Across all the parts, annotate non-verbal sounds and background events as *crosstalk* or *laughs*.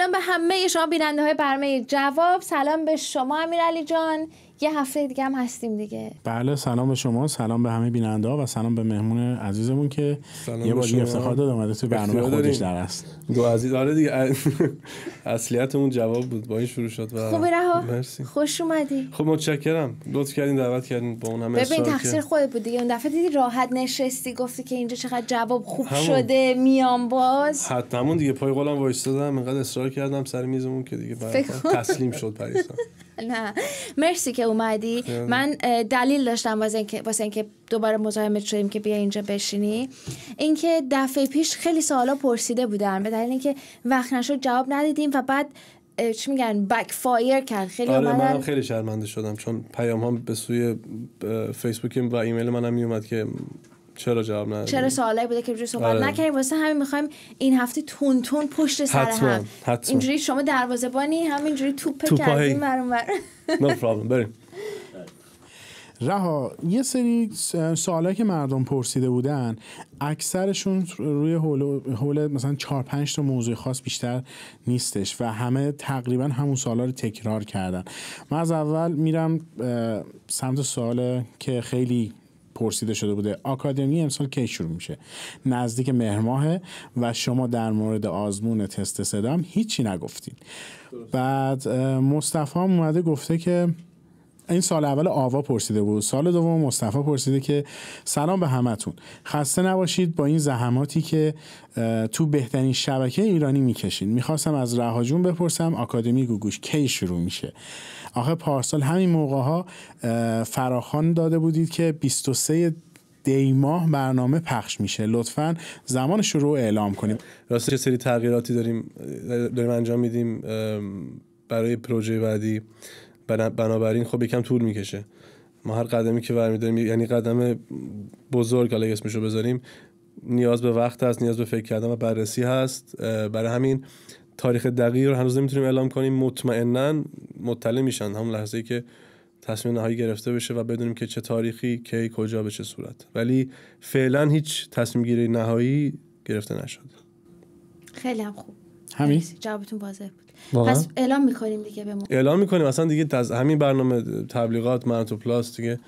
سلام به همه شما بیننده های برنامه جواب سلام به شما امیرعلی جان یه هفته دیگه هم هستیم دیگه بله سلام به شما سلام به همه بیننده ها و سلام به مهمون عزیزمون که یه بار دیگه افتخار داد اومده توی برنامه خودش در دو عزیز آره دیگه *laughs* اصلیتمون جواب بود با این شروع شد و خوبی رها مرسی خوش اومدی خب متشکرم لطف کردین دعوت کردین با اون همه ببین تقصیر خود بود دیگه اون دفعه دیدی راحت نشستی گفتی که اینجا چقدر جواب خوب همون. شده میام باز حتی دیگه پای قولم وایستادم دادم اینقدر اصرار کردم سر میزمون که دیگه تسلیم شد پریسا *laughs* نه مرسی که اومدی من دلیل داشتم واسه اینکه واسه اینکه دوباره مزاحمت شدیم که بیا اینجا بشینی اینکه دفعه پیش خیلی سوالا پرسیده بودن به دلیل اینکه وقت نشد جواب ندیدیم و بعد چی میگن بک فایر کرد خیلی آره، خیلی شرمنده شدم چون پیام ها به سوی فیسبوکیم و ایمیل منم میومد که چرا جواب نداد چرا سوالی بوده که صحبت آره. نکردیم واسه همین میخوایم این هفته تون تون پشت سر هم اینجوری شما دروازه‌بانی همینجوری توپ کردیم برون نو پرابلم بریم رها یه سری سوالایی که مردم پرسیده بودن اکثرشون روی حول, مثلا 4 5 تا موضوع خاص بیشتر نیستش و همه تقریبا همون سوالا رو تکرار کردن من از اول میرم سمت سوال که خیلی پرسیده شده بوده آکادمی امسال کی شروع میشه نزدیک مهر و شما در مورد آزمون تست صدا هیچی نگفتین بعد مصطفی هم اومده گفته که این سال اول آوا پرسیده بود سال دوم مصطفی پرسیده که سلام به همتون خسته نباشید با این زحماتی که تو بهترین شبکه ایرانی میکشین میخواستم از رهاجون بپرسم آکادمی گوگوش کی شروع میشه آخه پارسال همین موقع ها فراخان داده بودید که 23 دی ماه برنامه پخش میشه لطفا زمان شروع اعلام کنیم راستش سری تغییراتی داریم داریم انجام میدیم برای پروژه بعدی بنابراین خب یکم طول میکشه ما هر قدمی که برمیداریم یعنی قدم بزرگ حالا اسمش رو بذاریم نیاز به وقت هست نیاز به فکر کردن و بررسی هست برای همین تاریخ دقیق رو هنوز نمیتونیم اعلام کنیم مطمئنا مطلع میشن همون لحظه ای که تصمیم نهایی گرفته بشه و بدونیم که چه تاریخی کی کجا به چه صورت ولی فعلا هیچ تصمیم گیری نهایی گرفته نشد خیلی هم خوب همین جوابتون واضح پس اعلام میکنیم دیگه به ما اعلام میکنیم اصلا دیگه از همین برنامه تبلیغات منتو پلاس دیگه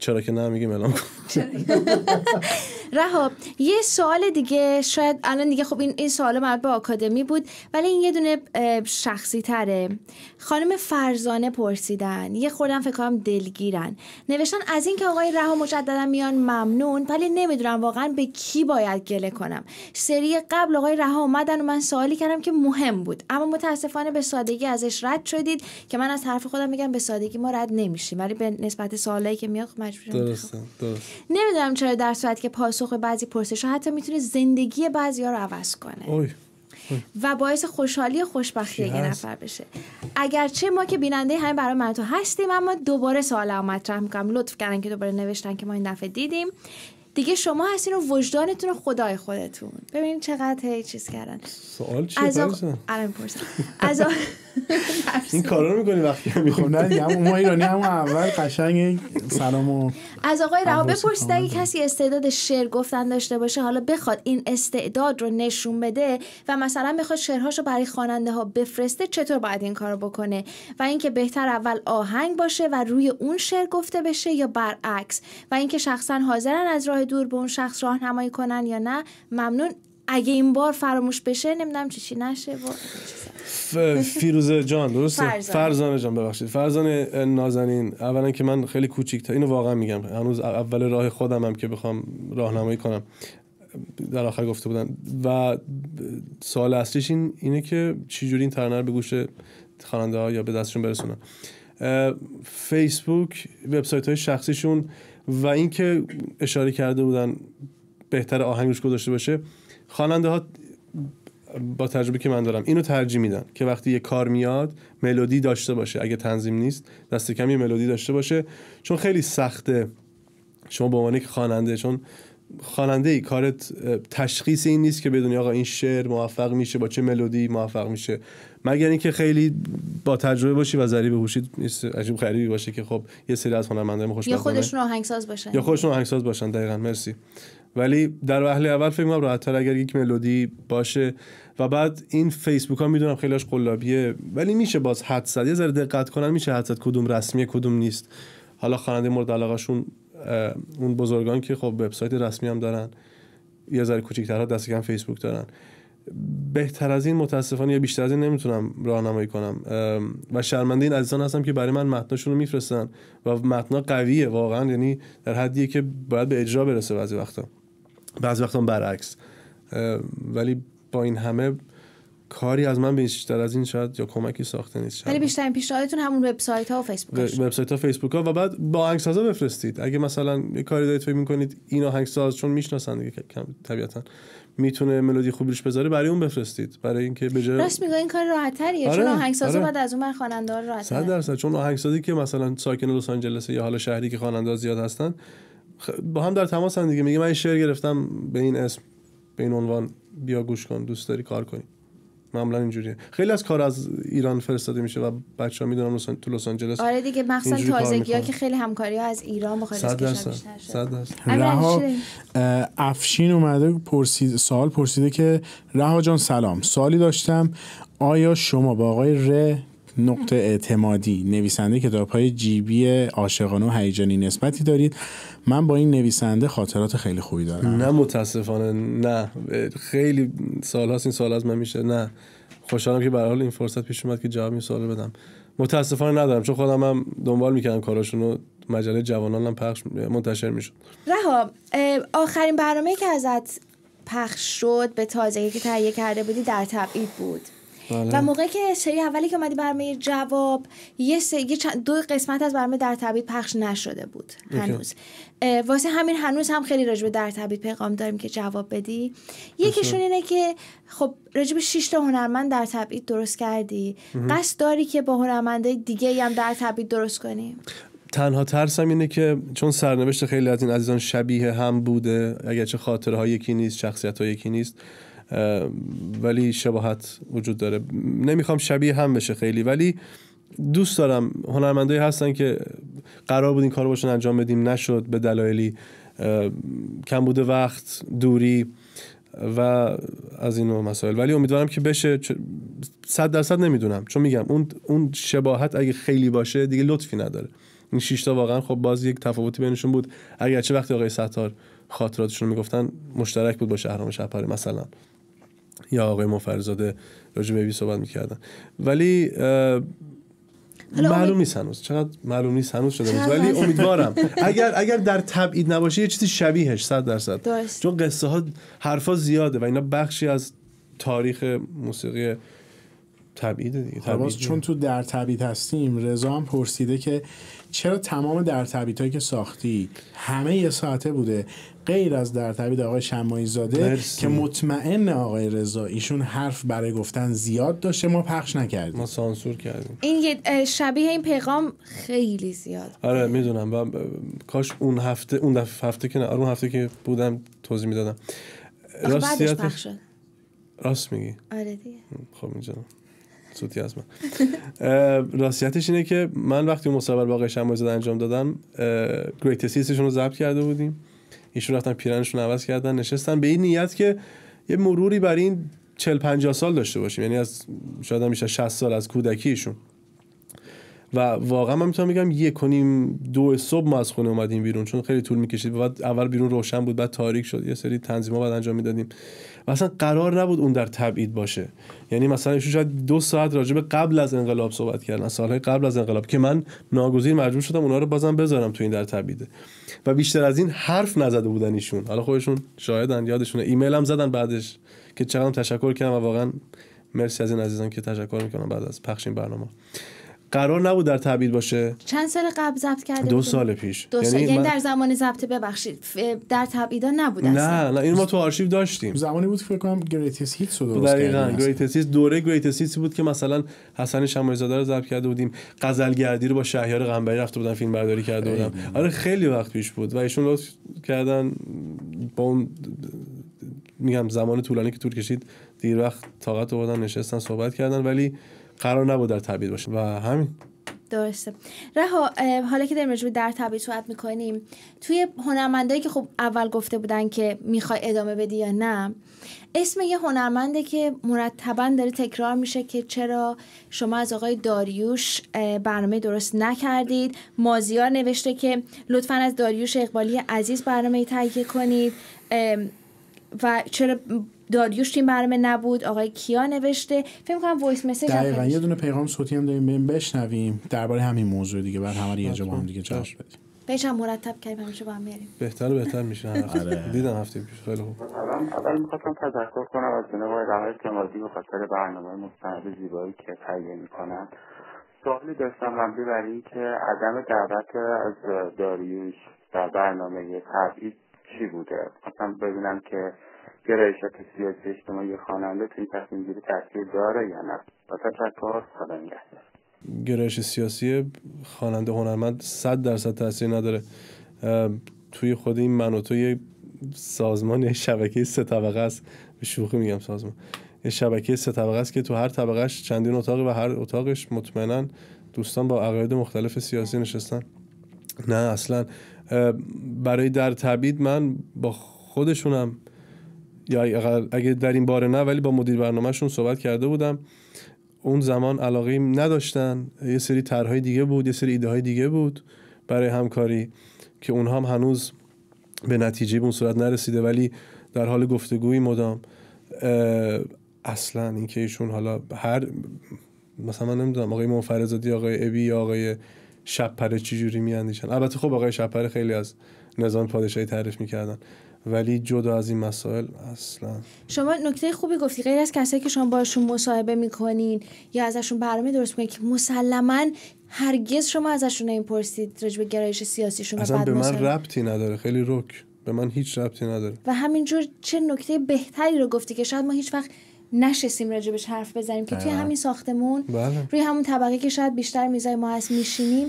چرا که نه میگیم اعلام *laughs* رها یه سوال دیگه شاید الان دیگه خب این این سوال مربوط به آکادمی بود ولی این یه دونه شخصی تره خانم فرزانه پرسیدن یه خوردم فکر کنم دلگیرن نوشتن از اینکه آقای رها مجددا میان ممنون ولی نمیدونم واقعا به کی باید گله کنم سری قبل آقای رها اومدن و من سوالی کردم که مهم بود اما متاسفانه به سادگی ازش رد شدید که من از طرف خودم میگم به سادگی ما رد نمیشیم ولی به نسبت سوالایی که میاد خب مجبورم درسته درست نمیدونم چرا در صورت که پاس پاسخ بعضی پرسش ها حتی میتونه زندگی بعضی ها رو عوض کنه و باعث خوشحالی خوشبختی یه نفر بشه اگرچه ما که بیننده همین برای من تو هستیم اما دوباره سوال مطرح میکنم لطف کردن که دوباره نوشتن که ما این دفعه دیدیم دیگه شما هستین و وجدانتون و خدای خودتون ببینید چقدر هی چیز کردن سوال چیه از آره، از *laughs* این کار رو وقتی هم نه نه ما ایرانی هم اول قشنگ سلامو از آقای رها بپرسید اگه کسی استعداد شعر گفتن داشته باشه حالا بخواد این استعداد رو نشون بده و مثلا بخواد شعرهاشو برای خواننده ها بفرسته چطور باید این کارو بکنه و اینکه بهتر اول آهنگ باشه و روی اون شعر گفته بشه یا برعکس و اینکه شخصا حاضرن از راه دور به اون شخص راهنمایی کنن یا نه ممنون اگه این بار فراموش بشه نمیدونم چی چی نشه و... فیروزه جان درست فرزانه, جان ببخشید فرزانه نازنین اولا که من خیلی کوچیک تا اینو واقعا میگم هنوز اول راه خودم هم که بخوام راهنمایی کنم در آخر گفته بودن و سوال اصلیش این اینه که چجوری این ترانه به گوش خواننده ها یا به دستشون برسونم فیسبوک وبسایت های شخصیشون و اینکه اشاره کرده بودن بهتر آهنگش گذاشته باشه خواننده ها با تجربه که من دارم اینو ترجیح میدن که وقتی یه کار میاد ملودی داشته باشه اگه تنظیم نیست دست کمی ملودی داشته باشه چون خیلی سخته شما به عنوان خواننده چون خواننده ای کارت تشخیص این نیست که بدونی آقا این شعر موفق میشه با چه ملودی موفق میشه مگر اینکه خیلی با تجربه باشی و ذری بهوشید عجیب غریبی باشه که خب یه سری از خوش خوشبختانه یا خودشون آهنگساز باشن یا خودشون آهنگساز باشن دقیقاً مرسی ولی در وهله اول فکر کنم راحت‌تر اگر یک ملودی باشه و بعد این فیسبوک ها میدونم خیلیش قلابیه ولی میشه باز حد زد یه ذره دقت کنن میشه حد زد کدوم رسمی کدوم نیست حالا خواننده مورد علاقهشون اون بزرگان که خب وبسایت رسمی هم دارن یه ذره کوچیک‌ترها دست کم فیسبوک دارن بهتر از این متاسفانه یا بیشتر از این نمیتونم راهنمایی کنم و شرمنده این عزیزان هستم که برای من متناشون رو میفرستن و متنا قویه واقعا یعنی در حدیه که باید به اجرا برسه بعضی وقتا بعضی وقتا برعکس ولی با این همه کاری از من بیشتر از این شاید یا کمکی ساخته نیست ولی این پیشنهادتون همون وبسایت ها و فیسبوک وبسایت ها فیسبوک ها و بعد با آهنگسازا بفرستید اگه مثلا یه کاری دارید فکر میکنید این ساز چون میشناسن دیگه طبیعتا میتونه ملودی خوبی روش بذاره برای اون بفرستید برای اینکه به جای راست میگه این کار راحت‌تریه چون آره، آهنگساز آره. بعد از اون خواننده 100 درصد چون آهنگسازی که مثلا ساکن لس آنجلس یا حالا شهری که خواننده زیاد هستن با هم در تماس هم دیگه میگه من شعر گرفتم به این اسم به این عنوان بیا گوش کن دوست داری کار کنی معمولا اینجوریه خیلی از کار از ایران فرستاده میشه و بچه ها میدونم تو لس آنجلس آره دیگه مخصوصا تازگی ها که خیلی همکاری ها از ایران بخاطر شد آره، رها افشین اومده پرسید سوال پرسیده که رها جان سلام سالی داشتم آیا شما با آقای ر نقطه اعتمادی نویسنده کتاب های جیبی عاشقانه و هیجانی نسبتی دارید من با این نویسنده خاطرات خیلی خوبی دارم نه متاسفانه نه خیلی سال هاست این سال از من میشه نه خوشحالم که برحال این فرصت پیش اومد که جواب این بدم متاسفانه ندارم چون خودم هم دنبال میکردم کاراشون رو مجله جوانان هم پخش منتشر میشد رها آخرین برنامه که ازت پخش شد به تازگی که تهیه کرده بودی در تبعید بود بله. و موقعی که سری اولی که اومدی برنامه جواب یه, دو قسمت از برنامه در تبیید پخش نشده بود هنوز واسه همین هنوز هم خیلی راجب در تبیید پیغام داریم که جواب بدی یکیشون اینه که خب راجب 6 تا هنرمند در تبعید درست کردی قصد داری که با هنرمندای دیگه هم در تبعید درست کنیم تنها ترسم اینه که چون سرنوشت خیلی از این عزیزان شبیه هم بوده اگرچه خاطرها یکی نیست شخصیت ها یکی نیست ولی شباهت وجود داره نمیخوام شبیه هم بشه خیلی ولی دوست دارم هنرمندایی هستن که قرار بود این کارو باشون انجام بدیم نشد به دلایلی کم بوده وقت دوری و از این مسائل ولی امیدوارم که بشه صد درصد نمیدونم چون میگم اون اون شباهت اگه خیلی باشه دیگه لطفی نداره این شیشتا تا واقعا خب باز یک تفاوتی بینشون بود اگرچه وقتی آقای ستار خاطراتشون میگفتن مشترک بود با شهرام شهپری مثلا یا آقای مفرزاده راجع به صحبت میکردن ولی معلوم نیست هنوز چقدر معلوم نیست هنوز شده ولی امیدوارم اگر اگر در تبعید نباشه یه چیزی شبیهش صد درصد چون قصه ها حرفا زیاده و اینا بخشی از تاریخ موسیقی تبعید دیگه تبعید چون تو در تبعید هستیم رضا هم پرسیده که چرا تمام در هایی که ساختی همه یه ساعته بوده غیر از در تبیت آقای شمایی زاده که مطمئن آقای رضا ایشون حرف برای گفتن زیاد داشته ما پخش نکردیم ما سانسور کردیم این شبیه این پیغام خیلی زیاد آره میدونم کاش اون هفته اون هفته که نه آره، اون هفته که بودم توضیح میدادم راست پخش شد راست میگی آره دیگه خب اینجا سوتی از من راستیتش اینه که من وقتی اون مصابر با شمای انجام دادم گریتسیسشون رو ضبط کرده بودیم ایشون رفتن پیرنشون عوض کردن نشستن به این نیت که یه مروری بر این چل 50 سال داشته باشیم یعنی از شاید هم میشه 60 سال از کودکیشون و واقعا من میتونم بگم یک کنیم دو صبح ما از خونه اومدیم بیرون چون خیلی طول میکشید بعد اول بیرون روشن بود بعد تاریک شد یه سری ها بعد انجام میدادیم و اصلا قرار نبود اون در تبعید باشه یعنی مثلا ایشون شاید دو ساعت راجع قبل از انقلاب صحبت کردن سالهای قبل از انقلاب که من ناگزیر مجبور شدم اونا رو بازم بذارم تو این در تبعیده و بیشتر از این حرف نزده بودن ایشون حالا خودشون شاهدن یادشونه ایمیل هم زدن بعدش که چقدر تشکر کردم و واقعا مرسی از این عزیزان که تشکر میکنم بعد از پخش این برنامه قرار نبود در تبعید باشه چند سال قبل ضبط کرده دو سال پیش دو سال. یعنی, یعنی, من... در زمان ضبط ببخشید در تبعیدا نبود نه اصلا. نه این ما تو آرشیو داشتیم زمانی بود که فکر کنم گریتس هیتس رو درست دقیقاً گریتس دوره گریتس بود که مثلا حسن زاده رو ضبط کرده بودیم گردی رو با شهریار قنبری رفته بودن فیلم برداری کرده بودم آره خیلی وقت پیش بود و ایشون لطف کردن با اون میگم زمان طولانی که طول کشید دیر وقت طاقت آوردن نشستن صحبت کردن ولی قرار نبود در تبعید باشه و همین درسته رها حالا که داریم مجموع در تبعید صحبت میکنیم توی هنرمندایی که خب اول گفته بودن که میخوای ادامه بدی یا نه اسم یه هنرمنده که مرتبا داره تکرار میشه که چرا شما از آقای داریوش برنامه درست نکردید مازیار نوشته که لطفا از داریوش اقبالی عزیز برنامه تهیه کنید و چرا داریوش این برنامه نبود آقای کیا نوشته فکر کنم وایس مسیج دقیقاً یه دونه پیغام صوتی هم داریم بشنویم درباره همین موضوع دیگه بعد همه یه جا با هم دیگه چالش آره. بدیم بهش هم مرتب کردیم همیشه با هم میریم بهتر بهتر میشه *laughs* آره دیدم هفته پیش خیلی خوب اول میخواستم تذکر کنم از جناب آقای رحمت به خاطر برنامه مستند زیبایی که تهیه میکنن سوالی داشتم قبلی برای اینکه عدم دعوت از داریوش در برنامه تبعید چی بوده مثلا ببینم که گرایشات سیاسی اجتماعی خواننده توی تصمیم گیری تاثیر داره یا نه و تشکر خدا گرایش سیاسی خواننده هنرمند صد درصد تاثیر نداره توی خود این من و تو یه سازمان یه شبکه سه طبقه است به شوخی میگم سازمان یه شبکه سه طبقه است که تو هر طبقهش چندین اتاقی و هر اتاقش مطمئنا دوستان با عقاید مختلف سیاسی نشستن نه اصلا برای در تبیید من با خودشونم یا اگه در این باره نه ولی با مدیر برنامهشون صحبت کرده بودم اون زمان علاقه نداشتن یه سری طرحهای دیگه بود یه سری ایده های دیگه بود برای همکاری که اونها هم هنوز به نتیجه به اون صورت نرسیده ولی در حال گفتگوی مدام اصلا اینکه ایشون حالا هر مثلا من نمیدونم آقای منفرزادی آقای ابی یا آقای شپره چجوری میاندیشن البته خب آقای شپره خیلی از نظام پادشاهی تعریف میکردن ولی جدا از این مسائل اصلا شما نکته خوبی گفتی غیر از کسایی که شما باشون مصاحبه میکنین یا ازشون برنامه درست میکنین که مسلما هرگز شما ازشون نمیپرسید راجع به گرایش سیاسیشون اصلا به من ربطی نداره خیلی رک به من هیچ ربطی نداره و همینجور چه نکته بهتری رو گفتی که شاید ما هیچ وقت نشستیم راجبش حرف بزنیم که توی همین ساختمون بله. روی همون طبقه که شاید بیشتر میزای ما هست میشینیم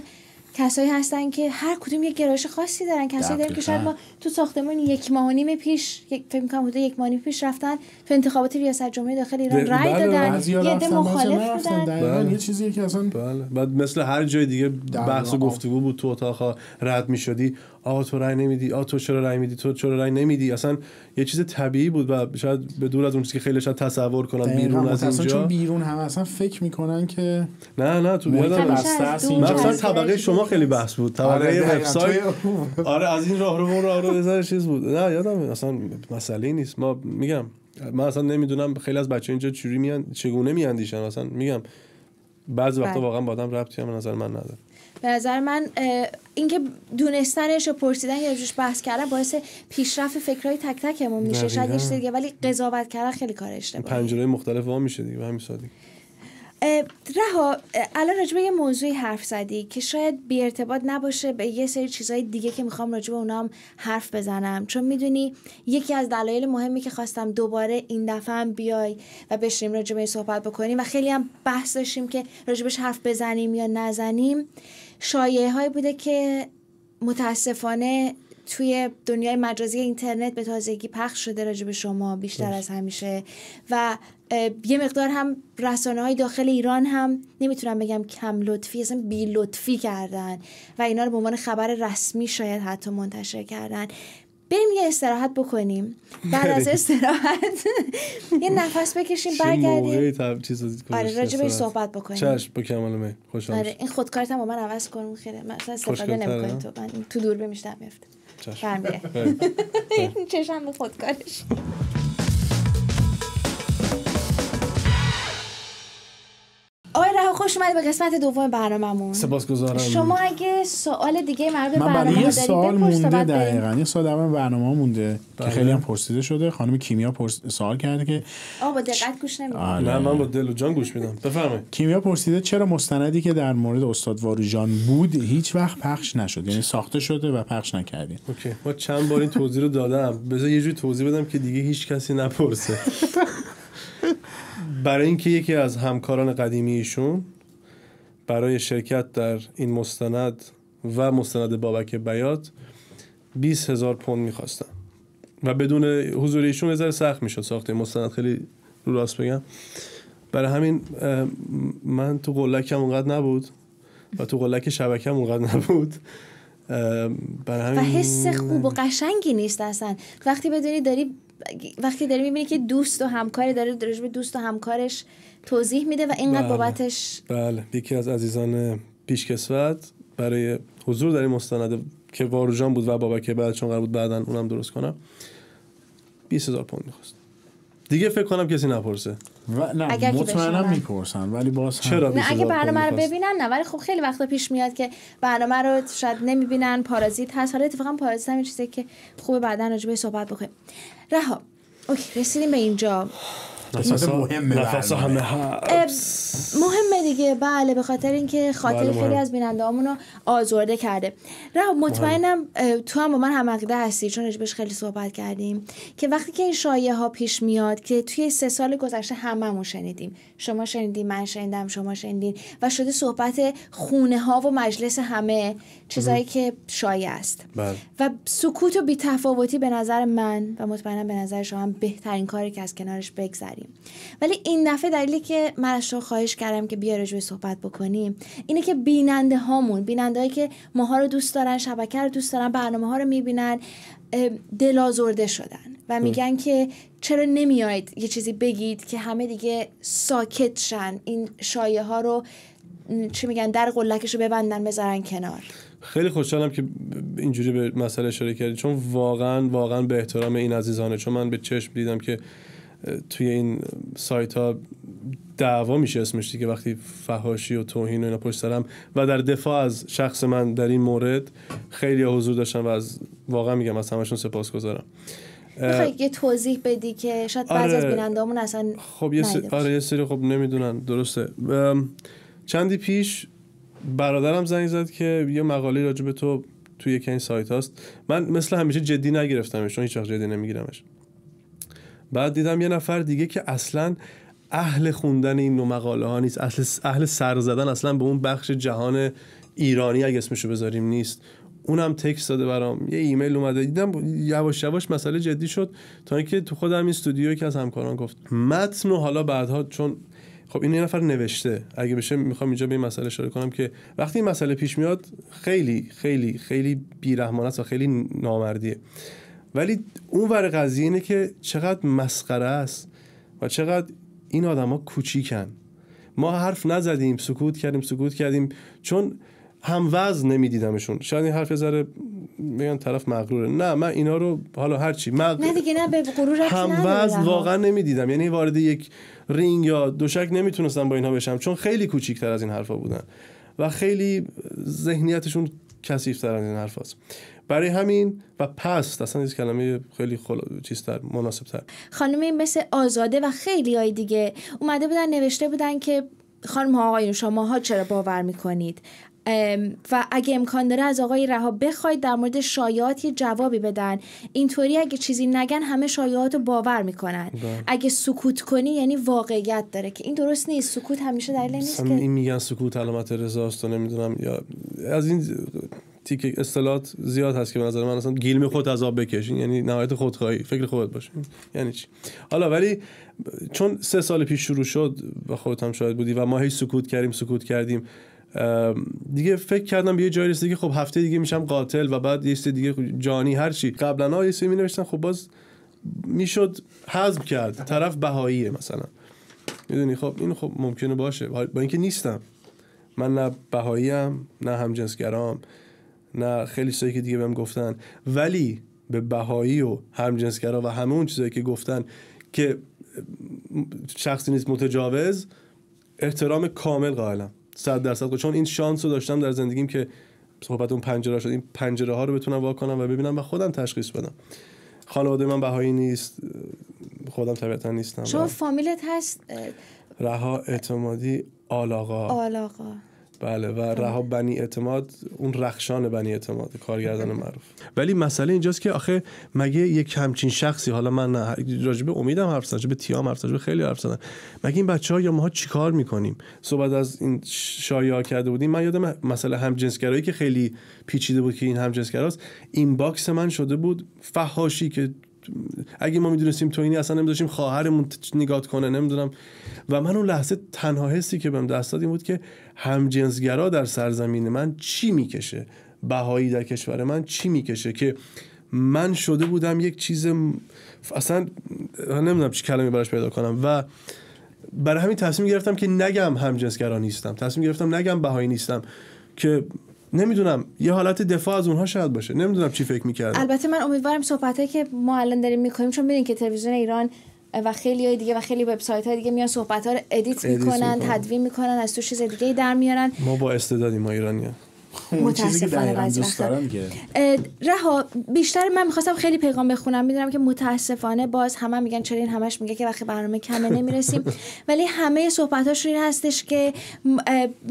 کسایی هستن که هر کدوم یک گرایش خاصی دارن کسایی داریم که شاید ما تو ساختمون یک ماه نیم پیش یک فکر می‌کنم حدود یک ماه پیش رفتن تو انتخابات ریاست جمهوری داخل ایران بله، رأی بله، دادن یه دم مخالف بودن بله. یه چیزی که اصلا بله بعد مثل هر جای دیگه بحث و گفتگو بود تو اتاق رد می‌شدی آ تو رأی نمیدی آ تو چرا رأی میدی تو چرا رأی نمیدی اصلا یه چیز طبیعی بود و شاید به دور از اون چیزی که خیلی شاید تصور کنن بیرون از اینجا چون بیرون هم اصلا فکر میکنن که نه نه تو مثلا طبقه شما خیلی بحث بود طبقه آره، وبسایت آره از این راه رو اون راه رو چیز بود نه یادم اصلا مسئله نیست ما میگم من اصلا نمیدونم خیلی از بچه اینجا چوری میان چگونه میاندیشن اصلا میگم بعضی وقتا بله. واقعا با آدم ربطی هم نظر من نداره به نظر من اینکه دونستنش و پرسیدن یا جوش بحث کردن باعث پیشرفت فکرهای تک تکمون میشه شاید دیگه ولی قضاوت کردن خیلی کار اشتباه پنجره مختلف وا میشه دیگه همین سادگی رها الان راجع به یه موضوعی حرف زدی که شاید بی ارتباط نباشه به یه سری چیزهای دیگه که میخوام راجع به اونام حرف بزنم چون میدونی یکی از دلایل مهمی که خواستم دوباره این دفعه هم بیای و بشیم راجع به صحبت بکنیم و خیلی هم بحث داشتیم که راجبهش حرف بزنیم یا نزنیم شایعه هایی بوده که متاسفانه توی دنیای مجازی اینترنت به تازگی پخش شده راجع به شما بیشتر از همیشه و یه مقدار هم رسانه های داخل ایران هم نمیتونم بگم کم لطفی اصلا بی لطفی کردن و اینا رو به عنوان خبر رسمی شاید حتی منتشر کردن بریم یه استراحت بکنیم بعد از استراحت *laughs* یه نفس بکشیم برگردیم آره راجع به صحبت بکنیم چش با کمال خوشحال آره این خودکارت هم با من عوض کن خیلی من اصلا استفاده تو من تو دور بمیشتم میفته چشم *laughs* *laughs* چشم به خودکارش خوش اومدید به قسمت دوم برنامه‌مون سپاسگزارم شما اگه سوال دیگه مربوط به برنامه دارید سوال مونده دقیقاً یه سوال برنامه برنامه مونده که بله. خیلی هم پرسیده شده خانم کیمیا پرس... سوال کرده که آقا با دقت گوش نمیدید نه من با دل و جان گوش میدم بفرمایید کیمیا پرسیده چرا مستندی که در مورد استاد واروژان بود هیچ وقت پخش نشد یعنی ساخته شده و پخش نکردید اوکی ما چند بار این توضیح رو دادم بذار یه جوری توضیح بدم که دیگه هیچ کسی نپرسه *laughs* برای اینکه یکی از همکاران قدیمی ایشون برای شرکت در این مستند و مستند بابک بیات 20 هزار پوند میخواستن و بدون حضور ایشون ذره سخت میشد ساخته مستند خیلی رو راست بگم برای همین من تو قلکم اونقدر نبود و تو قلک شبکم اونقدر نبود برای همین و حس خوب و قشنگی نیست اصلا وقتی بدونی داری وقتی داری میبینی که دوست و همکاری داره در دوست و همکارش توضیح میده و اینقدر بله. بابتش بله یکی از عزیزان پیشکسوت برای حضور در این مستند که واروجان بود و بابک بعد چون قرار بود بعدا اونم درست کنم 20000 پوند میخواست دیگه فکر کنم کسی نپرسه و نه اگر مطمئنم میپرسن ولی باز چرا نه اگه برنامه رو ببینن نه ولی خب خیلی وقتا پیش میاد که برنامه رو شاید نمیبینن پارازیت هست حالا اتفاقا پارازیت هم چیزی که خوب بعدا راجبه صحبت بکنیم رها اوکی رسیدیم به اینجا مهم مهمه نفس همه مهمه دیگه بله به خاطر اینکه خاطر بله، خیلی از بیننده رو آزرده کرده را مطمئنم تو هم با من هم عقیده هستی چون رجبش خیلی صحبت کردیم که وقتی که این شایه ها پیش میاد که توی سه سال گذشته هممون شنیدیم شما شنیدیم من شنیدم شما شنیدین و شده صحبت خونه ها و مجلس همه چیزایی که شایه است بله. و سکوت و بیتفاوتی به نظر من و مطمئنم به نظر شما بهترین کاری که از کنارش بگذری ولی این دفعه دلیلی که من از شما خواهش کردم که بیاره جوی صحبت بکنیم اینه که بیننده هامون بیننده هایی که ماها رو دوست دارن شبکه رو دوست دارن برنامه ها رو میبینن دلازرده شدن و میگن که چرا نمیاید یه چیزی بگید که همه دیگه ساکت شن این شایه ها رو چی میگن در قلکش رو ببندن بذارن کنار خیلی خوشحالم که اینجوری به مسئله اشاره کردی چون واقعا واقعا به احترام این عزیزانه چون من به چشم دیدم که توی این سایت ها دعوا میشه اسمش دیگه وقتی فهاشی و توهین و اینا پشت سرم و در دفاع از شخص من در این مورد خیلی حضور داشتم و از واقعا میگم از همشون سپاسگزارم گذارم یه توضیح بدی که شاید آره از بینندامون اصلا خب یه سری آره یه سری خب نمیدونن درسته چندی پیش برادرم زنگ زد که یه مقاله راجع به تو توی یکی این سایت هاست من مثل همیشه جدی نگرفتمش چون هیچ وقت جدی نمیگیرمش بعد دیدم یه نفر دیگه که اصلا اهل خوندن این نوع مقاله ها نیست اهل, اهل سر زدن اصلا به اون بخش جهان ایرانی اگه اسمشو بذاریم نیست اونم تکست داده برام یه ایمیل اومده دیدم یواش یواش مسئله جدی شد تا اینکه تو خودم این استودیو که از همکاران گفت متن و حالا بعدها چون خب این یه نفر نوشته اگه بشه میخوام اینجا به این مسئله اشاره کنم که وقتی این مسئله پیش میاد خیلی خیلی خیلی بیرحمانه و خیلی نامردیه ولی اون ور قضیه اینه که چقدر مسخره است و چقدر این آدما کوچیکن ما حرف نزدیم سکوت کردیم سکوت کردیم چون هم وزن نمیدیدمشون شاید این حرف ذره میگن طرف مغروره نه من اینا رو حالا هرچی مغ... نه دیگه نه به غرور هم وزن واقعا نمیدیدم یعنی وارد یک رینگ یا دوشک نمیتونستم با اینها بشم چون خیلی کوچیکتر از این حرفا بودن و خیلی ذهنیتشون کثیف‌تر از این حرفاست برای همین و پس اصلا این کلمه خیلی خلا... چیزتر خانم این مثل آزاده و خیلی های دیگه اومده بودن نوشته بودن که خانم ها آقایون شما ها چرا باور میکنید و اگه امکان داره از آقای رها بخواید در مورد شایعات یه جوابی بدن اینطوری اگه چیزی نگن همه شایعات رو باور میکنن بله. اگه سکوت کنی یعنی واقعیت داره که این درست نیست سکوت همیشه دلیل نیست که این میگن سکوت علامت رضاست و نمیدونم یا از این تیک اصطلاحات زیاد هست که به نظر من اصلا گیل می خود عذاب بکشین یعنی نهایت خودخواهی فکر خودت باشین یعنی چی حالا ولی چون سه سال پیش شروع شد و خودت هم شاید بودی و ما هیچ سکوت کردیم سکوت کردیم دیگه فکر کردم به یه جایی رسیده که خب هفته دیگه میشم قاتل و بعد یه سری دیگه جانی هر چی قبلا ها یه سری نوشتن خب باز میشد حذف کرد طرف بهاییه مثلا میدونی خب این خب ممکنه باشه با اینکه نیستم من نه بهاییم نه همجنسگرام نه خیلی چیزایی که دیگه بهم گفتن ولی به بهایی و همجنسگرا و همه اون چیزایی که گفتن که شخصی نیست متجاوز احترام کامل قائلم صد درصد چون این شانس رو داشتم در زندگیم که صحبت اون پنجره شد این پنجره ها رو بتونم وا کنم و ببینم و خودم تشخیص بدم خانواده من بهایی نیست خودم طبیعتا نیستم شما فامیلت هست رها اعتمادی آلاقا آلاقا بله و بله. رها بنی اعتماد اون رخشان بنی اعتماد کارگردان معروف ولی مسئله اینجاست که آخه مگه یک همچین شخصی حالا من راجبه امیدم حرف زدم به تیام حرف زدم خیلی حرف زدم مگه این بچه ها یا ماها چیکار میکنیم صحبت از این شایعه کرده بودیم من یادم مسئله همجنسگرایی که خیلی پیچیده بود که این همجنسگراست این باکس من شده بود فحاشی که اگه ما میدونستیم تو اینی اصلا نمیدونستیم خواهرمون نگات کنه نمیدونم و من اون لحظه تنها حسی که بهم دست داد این بود که همجنسگرا در سرزمین من چی میکشه بهایی در کشور من چی میکشه که من شده بودم یک چیز اصلا نمیدونم چی کلمه براش پیدا کنم و برای همین تصمیم گرفتم که نگم همجنسگرا نیستم تصمیم گرفتم نگم بهایی نیستم که نمیدونم یه حالت دفاع از اونها شاید باشه نمیدونم چی فکر میکرد البته من امیدوارم صحبتایی که ما الان داریم میکنیم چون ببینید که تلویزیون ایران و خیلی های دیگه و خیلی وبسایت های دیگه میان صحبت ها رو ادیت میکنن تدوین میکنن از تو چیز دیگه در میارن ما با استعدادیم ما ایرانی متاسفانه بازی رها بیشتر من میخواستم خیلی پیغام بخونم میدونم که متاسفانه باز همه میگن چرا این همش میگه که وقتی برنامه کمه نمیرسیم *laughs* ولی همه صحبتاش این هستش که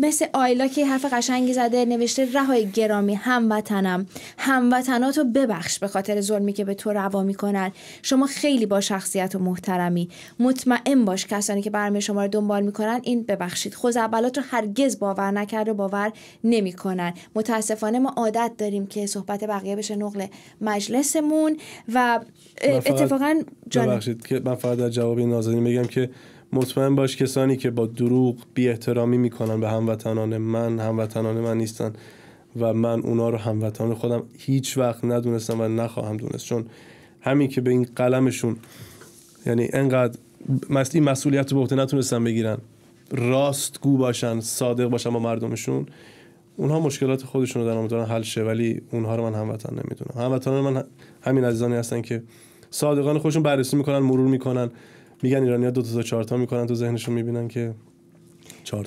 مثل آیلا که حرف قشنگی زده نوشته رهای گرامی هموطنم هموطناتو ببخش به خاطر ظلمی که به تو روا میکنن شما خیلی با شخصیت و محترمی مطمئن باش کسانی که برنامه شما رو دنبال میکنن این ببخشید خزعبلات رو هرگز باور نکرد و باور نمیکنن متاسفانه ما عادت داریم که صحبت بقیه بشه نقل مجلسمون و اتفاقا جان که من فقط در جواب نازنین بگم که مطمئن باش کسانی که با دروغ بی احترامی میکنن به هموطنان من هموطنان من نیستن و من اونا رو هموطنان خودم هیچ وقت ندونستم و نخواهم دونست چون همین که به این قلمشون یعنی انقدر این مسئولیت رو به عهده نتونستن بگیرن راست باشن صادق باشن با مردمشون اونها مشکلات خودشون رو در امیدوارم حل شه ولی اونها رو من هموطن نمیدونم هموطنان من همین عزیزانی هستن که صادقان خودشون بررسی میکنن مرور میکنن میگن ها دو تا چهار میکنن تو ذهنشون میبینن که چهار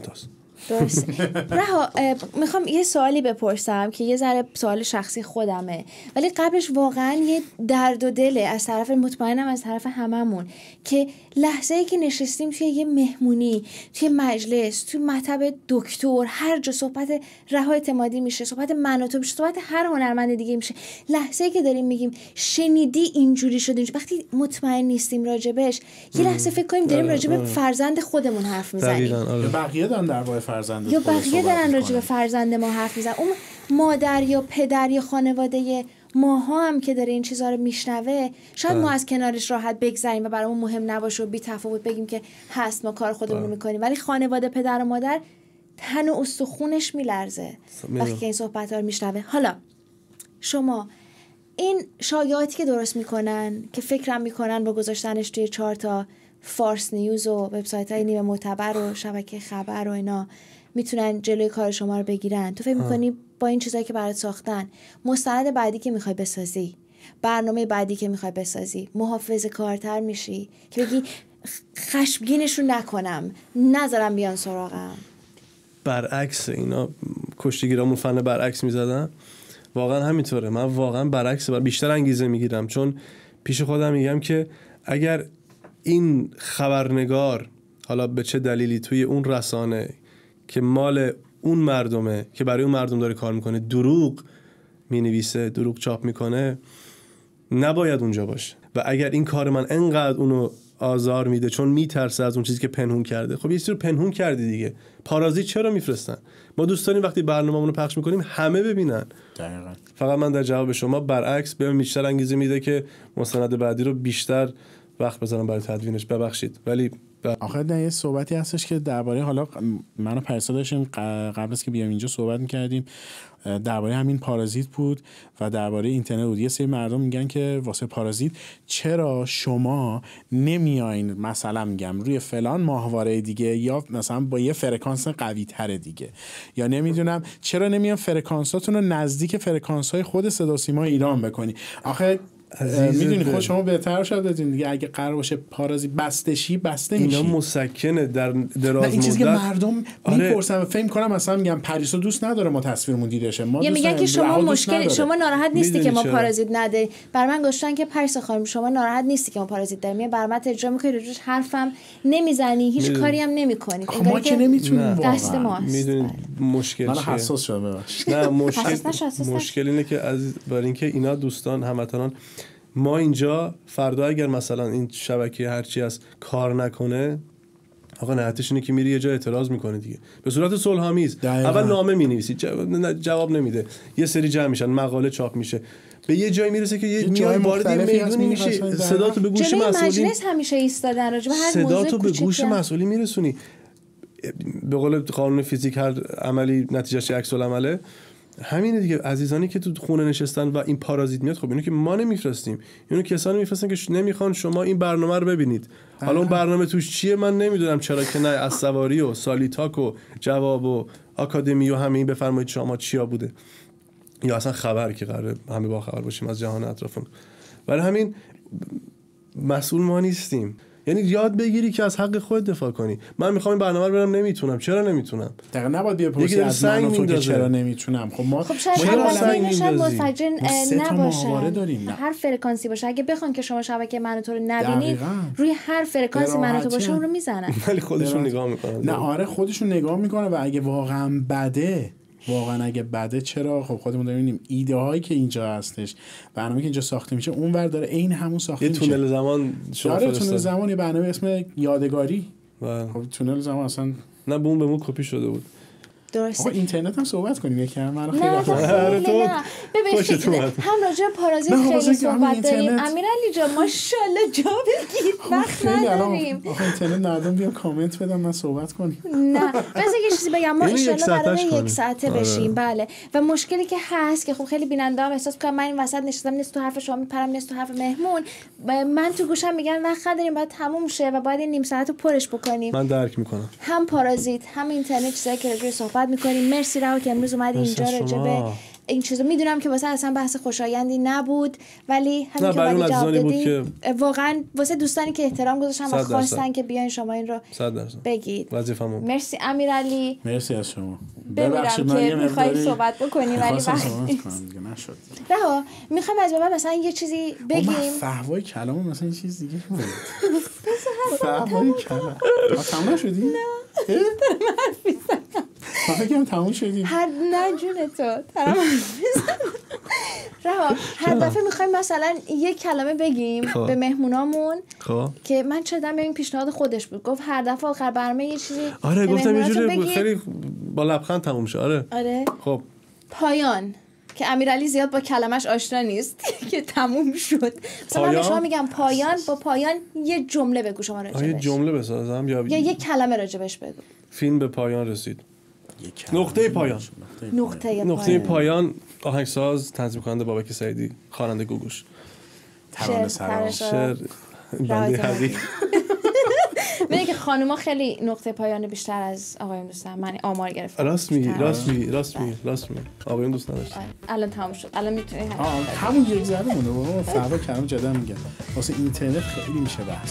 درست رها میخوام یه سوالی بپرسم که یه ذره سوال شخصی خودمه ولی قبلش واقعا یه درد و دله از طرف مطمئنم از طرف هممون که لحظه ای که نشستیم توی یه مهمونی توی مجلس توی مطب دکتر هر جا صحبت رها اعتمادی میشه صحبت من و تو میشه صحبت هر هنرمند دیگه میشه لحظه ای که داریم میگیم شنیدی اینجوری شده وقتی مطمئن نیستیم راجبش یه لحظه فکر کنیم داریم آره، راجب آره. فرزند خودمون حرف میزنیم آره. بقیه دارن در یا بقیه دارن راجع به فرزند ما حرف میزن اون مادر یا پدر یا خانواده ماها هم که داره این چیزها رو میشنوه شاید ما بله. از کنارش راحت بگذریم و برامون مهم نباشه و بی تفاوت بگیم که هست ما کار خودمون بله. میکنیم ولی خانواده پدر و مادر تن و استخونش میلرزه خب، وقتی که این صحبت ها رو میشنوه حالا شما این شایعاتی که درست میکنن که فکرم میکنن با گذاشتنش توی چارتا فارس نیوز و وبسایت های نیمه معتبر و شبکه خبر و اینا میتونن جلوی کار شما رو بگیرن تو فکر میکنی با این چیزایی که برات ساختن مستند بعدی که میخوای بسازی برنامه بعدی که میخوای بسازی محافظ کارتر میشی که بگی خشمگینشون نکنم نظرم بیان سراغم برعکس اینا کشتیگیرامون فن برعکس میزدن واقعا همینطوره من واقعا برعکس بر بیشتر انگیزه میگیرم چون پیش خودم میگم که اگر این خبرنگار حالا به چه دلیلی توی اون رسانه که مال اون مردمه که برای اون مردم داره کار میکنه دروغ مینویسه دروغ چاپ میکنه نباید اونجا باشه و اگر این کار من انقدر اونو آزار میده چون میترسه از اون چیزی که پنهون کرده خب یه رو پنهون کردی دیگه پارازی چرا میفرستن ما دوست داریم وقتی برنامه‌مون رو پخش میکنیم همه ببینن دقیقا. فقط من در جواب شما برعکس به بیشتر انگیزه میده که مستند بعدی رو بیشتر وقت بذارم برای تدوینش ببخشید ولی آخر آخه نه یه صحبتی هستش که درباره حالا من و پرسا داشتیم قبل از که بیام اینجا صحبت میکردیم درباره همین پارازیت بود و درباره اینترنت بود یه سری مردم میگن که واسه پارازیت چرا شما نمیاین مثلا میگم روی فلان ماهواره دیگه یا مثلا با یه فرکانس قوی دیگه یا نمیدونم چرا نمیان فرکانساتون رو نزدیک فرکانس های خود صدا سیما ایران بکنی آخه میدونی خود خب شما بهتر شد بدین دیگه اگه قرار باشه پارازی بستشی بسته میشی اینا مسکنه در دراز مدت این چیزی که مردم آره. میپرسن فهم کنم اصلا میگم پریسو دوست نداره ما تصویرمون دیده شه ما میگن که شما مشکل شما ناراحت نیستی که ما پارازیت نده بر من گفتن که پریسا خانم شما ناراحت نیستی که ما پارازیت داریم یعنی بر من ترجمه میکنی روش حرفم نمیزنی هیچ کاری هم نمیکنی خب ما که نمیتونیم دست ما میدونید بله. مشکل من حساس شدم نه مشکل مشکل اینه که از برای اینکه اینا دوستان هموطنان ما اینجا فردا اگر مثلا این شبکه هرچی از کار نکنه آقا نهتش اینه که میری یه جا اعتراض میکنه دیگه به صورت صلحآمیز اول نامه مینویسی جواب نمیده یه سری جمع میشن مقاله چاپ میشه به یه جایی میرسه که یه میای وارد میدونی میشه صدا تو به گوش مسئولین مجلس همیشه ایستادن راجع هر به گوش مسئولین میرسونی به قول قانون فیزیک هر عملی نتیجه عکس عمله همینه دیگه عزیزانی که تو خونه نشستن و این پارازیت میاد خب اینو که ما نمیفرستیم اینو کسانی میفرستن که نمیخوان شما این برنامه رو ببینید حالا اون برنامه توش چیه من نمیدونم چرا که نه از سواری و سالیتاک و جواب و آکادمی و همه این بفرمایید شما چیا بوده یا اصلا خبر که قراره همه با خبر باشیم از جهان اطرافون برای همین مسئول ما نیستیم یعنی یاد بگیری که از حق خود دفاع کنی من میخوام این برنامه رو برم نمیتونم چرا نمیتونم دقیقا نباید پرسی از من چرا نمیتونم خب ما خب شاید سنگ منفجر نباشه هر فرکانسی باشه اگه بخوان که شما شبکه من تو رو روی هر فرکانسی من تو باشه اون رو میزنن ولی خودشون نگاه میکنن نه آره خودشون نگاه میکنه و اگه واقعا بده واقعا اگه بده چرا خب خودمون داریم میبینیم ایده هایی که اینجا هستش برنامه که اینجا ساخته میشه ور داره عین همون ساخته میشه تونل زمان شما آره، تونل زمان یه برنامه اسم یادگاری بله. خب تونل زمان اصلا نه بون به مون کپی شده بود درسته اینترنت هم صحبت کنیم یکم من خیلی نه خیلی نه ببینید هم راجع پارازیت خیلی صحبت داریم امیرعلی جان ماشاءالله جا بگیر خب، وقت نداریم اینترنت مردم بیا کامنت بدم من صحبت کنیم نه بس یه چیزی بگم ما یعنی انشالله قرار یک ساعته آره. بشیم بله و مشکلی که هست که خب خیلی بیننده هم احساس کنم من این وسط نشستم نیست تو حرف شما میپرم نیست تو حرف مهمون من تو گوشم میگن وقت نداریم باید تموم شه و باید این نیم ساعت رو پرش بکنیم من درک میکنم هم پارازیت هم اینترنت چیزایی که صحبت صحبت میکنیم مرسی رها که امروز اومدی اینجا راجبه این چیزو میدونم که واسه اصلا بحث خوشایندی نبود ولی همین که برای جواب بود که واقعا واسه دوستانی که احترام گذاشتن و خواستن که بیاین شما این رو بگید وظیفه‌مون مرسی امیرعلی مرسی از شما ببخشید من یه مقداری صحبت بکنی ولی وقت نشد رها میخوام از بابا مثلا یه چیزی بگیم فهوای کلام مثلا یه چیز دیگه بود فهوای کلام تمام شدی نه *laughs* هم تموم شدیم هر نه جون تو رها هر دفعه میخوایم مثلا یک کلمه بگیم خب. به مهمونامون خب. که من شدم این پیشنهاد خودش بود گفت هر دفعه آخر برنامه یه چیزی آره گفتم یه جوری خیلی با لبخند تموم شد آره آره خب پایان که امیرعلی زیاد با کلمش آشنا نیست *laughs* که تموم شد مثلا شما میگم پایان با پایان یه جمله بگو شما راجبش یه جمله بسازم یا یه کلمه راجبش بگو فیلم به پایان رسید نقطه پایان نقطه, نقطه پایان آهنگساز تنظیم کننده بابک سعیدی خواننده گوگوش ترانه سرا شعر بنده میگه که خانوما خیلی نقطه پایان بیشتر از آقایون دوست من آمار گرفتم راست میگی راست میگی بله. راست میگی راست میگی آقایون دوست نداشت آره. الان تموم شد الان میتونی همون یک ذره مونده بابا فردا کلام جدا میگه واسه اینترنت خیلی میشه بحث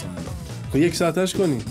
خب یک ساعتش کنی